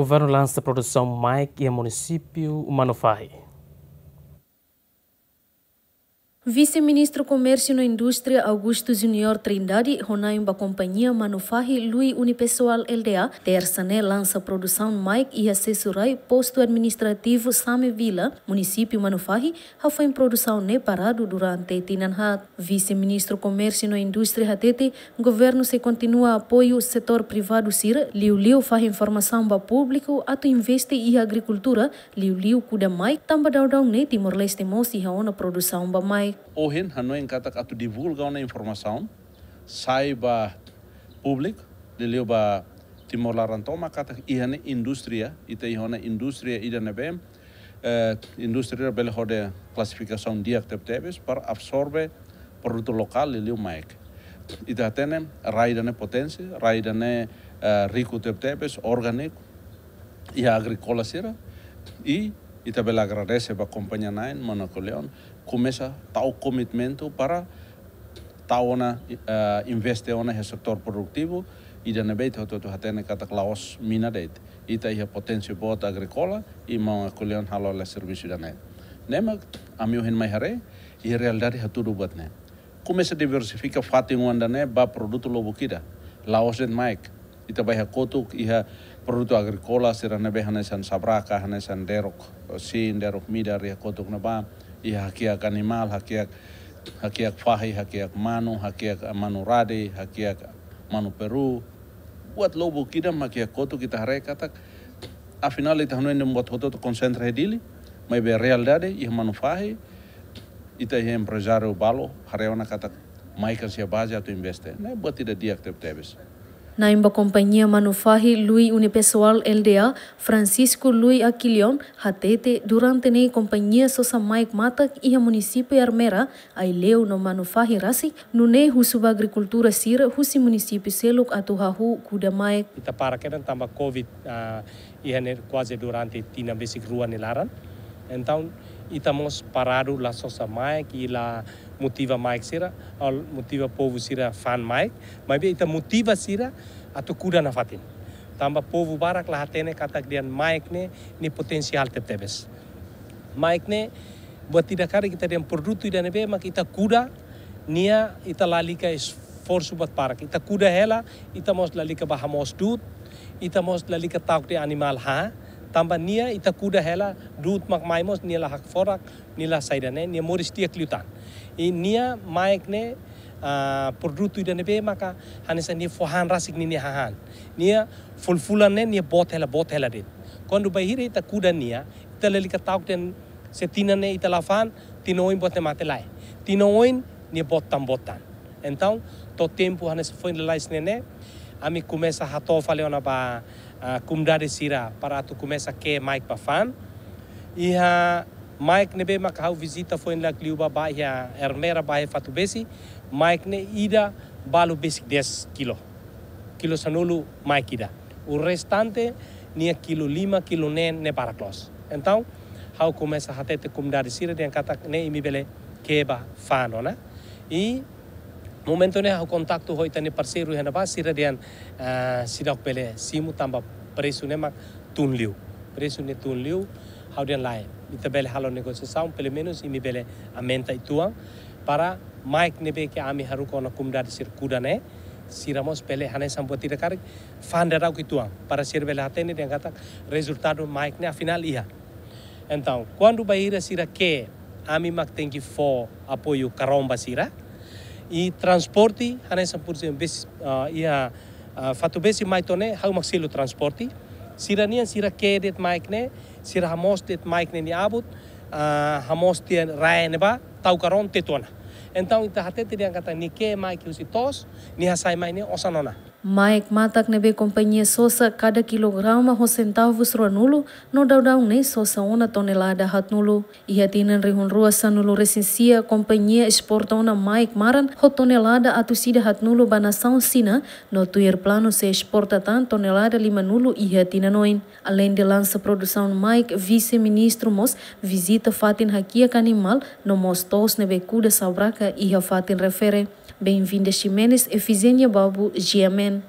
Governo lança a produção Mike e a município Manufai. Vice-ministro Comércio na Indústria Augusto Junior Trindade, Ronaimba Companhia Manufarri Lui Unipessoal LDA, Terçané lança produção Mike e assessorai posto administrativo Same Vila, município Manufarri, foi em produção ne né parado durante Tinanhat. Vice-ministro Comércio na Indústria Hatete, governo se continua a apoio setor privado Sir, Liu Liu faz informação para público, ato investe e agricultura, Liu Liu cuida Mike, tamba daudão ne né, Timor-Leste Mossi, raona produção ba Mike. Hoje, Hanoi Kata divulga ona informasaun saiba public de ele ba Timor Larantoma, Kata Ihane indústria, ite ihone indústria eh, indústria bel hode classificação dia teptebes para absorbe produto local ele maek. Ita tene raidane potência, raidane rico tepes orgânico e agrikola sira i Ita bela agradece ba kompanya nain monocoleon começa tal comitimento para taona uh, eh, investeona he sektor produktivo i e dana beit ho totu hatene kata laos mina deit ita e ia potensi bota agricola i e mau akulian halo la servisi dana nemak amiohin mai hare i realidade ne. batne começa diversifica fatinguan um dana ba produto lobo kida laos den maik ita bai kotuk iha produto agricola sirana behane san sabraka hanesan derok sin derok mida ria kotuk na ba i ya, hakiak animal, hakiak hakiak fahi, hakiak manu, hakiak manu rade, hakiak manu peru. Buat lobo kidam hakiak koto kita hare katak. Afinal ita hanu buat hoto to konsentra hedili, mai be realidade i manu fahi, ita i empresario balo, hare ona katak mai kan sia baja to investe. Nah buat tidak diak tep tebes na imba Manufahi Lui Une Unipessoal LDA Francisco Lui Aquilion hatete durante nei kompanyia sosa Mike Matak ia municipio ya Armera ai leu no Manufahi rasi Nunei husuba agricultura sira husi municipio seluk atu hahu kuda Mike. Kita parakenan tambah COVID uh, ah, ia ne durante tina besik ruan ilaran itamos e mau la sosa mai ki e la motiva maik sira al motiva povo sira fan maik mai be ita motiva sira atau kuda na fatin tamba povo barak la hatene dian maik ne ni potensial tep tebes mai ne buat tidak kari kita dian produtu dan e be mak ita kuda nia ita lalika is force buat parak ita kuda hela ita mos lalika bahamos dut ita mos lalika tauk de animal ha nia ita kuda hela dut mak maimos nila hak forak nila saidane nia moris tiak liutan. I nia maik ne uh, produtu ida be maka hanesa nia fohan rasik ni nia hahan. Nia fulfulan ne nia bot hela bot hela dit. Kondo bahire ita kuda nia ita leli tauk den setina ne ita lafan tinoin bot ne mate lai. Tinoin nia botan botan. Então, to tempo hanesa foi nilais nene. Ami começa a ratofa leona para a comunidade Sira para tu começa que Mike para fan. E a Mike nebe makau visita foi na Cliuba Bahia, Hermera Bahia Fatu Besi. Mike ne ida balu basic 10 kilo. Kilo sanulu Mike ida. O restante nia kilo lima kilo nen ne para close. Então, how começa a ter comunidade Sira de kata ne imibele keba fano, né? E momentone au kontaktu hoi tani parsiru hena ba sira dian uh, sidok pele simu tamba presu ne mak tunliu presu ne tunliu hau dian lai ita bele halo negosiação pele menus imi bele amenta itua para maik nebe ke ami haru kona kumdar sir kudane siramos pele hane sampoti rekar ki kitua para sir bele hatene dian kata resultado maik ne afinal ia então quando baira sira que ami mak tem que for apoio caromba sira i e transporti hanai sampurzi bes ia fatubesi besi ah, e mai tone hau um maksilu transporti sira nian sira kedet mai kne sira hamos det mai kne ni abut hamos ah, tien rae ne ba tau entau ita hatete dia kata ni ke mai kiusi tos ni hasai ini ne osanona Maik matak nebe companhia sosa kada quilograma ho centavos ruanulo, no daudau ne sosa ona tonelada hatnulo. Ia tinan rihun rua sanulo recensia, companhia exporta ona maik maran ho tonelada atusida nulu banação sina, no tuir plano se exporta tan tonelada lima nulu ia tinanoin. Além de lansa produção maik, vice-ministro mos visita fatin hakia kanimal, no mos tos nebe kuda sabraka ia fatin refere. Bem-vindo Ximenes Efizênia Bobo Giamen.